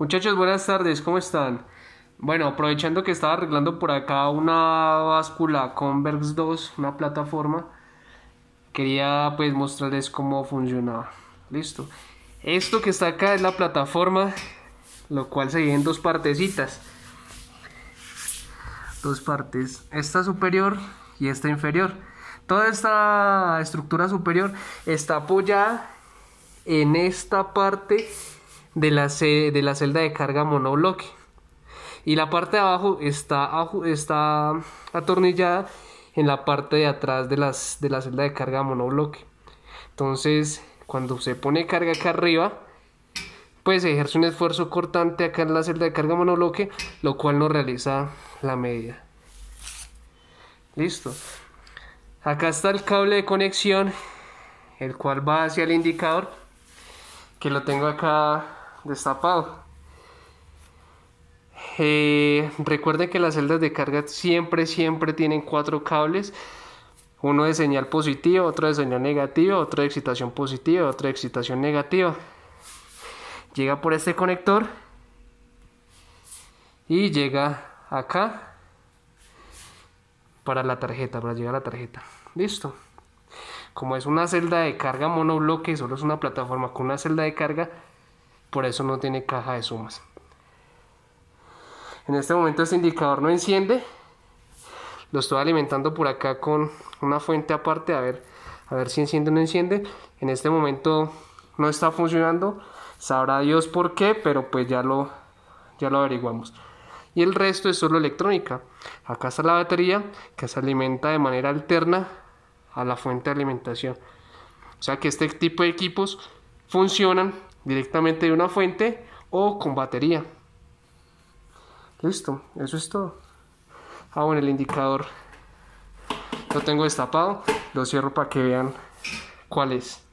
Muchachos, buenas tardes, ¿cómo están? Bueno, aprovechando que estaba arreglando por acá una báscula con verx 2, una plataforma, quería pues mostrarles cómo funcionaba. Listo. Esto que está acá es la plataforma, lo cual se divide en dos partecitas. Dos partes, esta superior y esta inferior. Toda esta estructura superior está apoyada en esta parte de la, celda de carga monobloque. Y la parte de abajo está, está atornillada en la parte de atrás de, las, de la celda de carga monobloque. Entonces, cuando se pone carga acá arriba, pues ejerce un esfuerzo cortante acá en la celda de carga monobloque, lo cual no realiza la medida. Listo. Acá está el cable de conexión, el cual va hacia el indicador, que lo tengo acá destapado. Eh, recuerden que las celdas de carga siempre, siempre tienen cuatro cables. Uno de señal positiva, otro de señal negativa, otro de excitación positiva, otro de excitación negativa. Llega por este conector y llega acá para la tarjeta, para llegar a la tarjeta. Listo. Como es una celda de carga monobloque, solo es una plataforma con una celda de carga, por eso no tiene caja de sumas. En este momento este indicador no enciende. Lo estoy alimentando por acá con una fuente aparte a ver, a ver si enciende o no enciende. En este momento no está funcionando. Sabrá Dios por qué, pero pues ya lo, ya lo averiguamos. Y el resto es solo electrónica. Acá está la batería que se alimenta de manera alterna a la fuente de alimentación. O sea que este tipo de equipos funcionan directamente de una fuente o con batería. Listo, eso es todo. Ah, bueno, el indicador lo tengo destapado, lo cierro para que vean cuál es.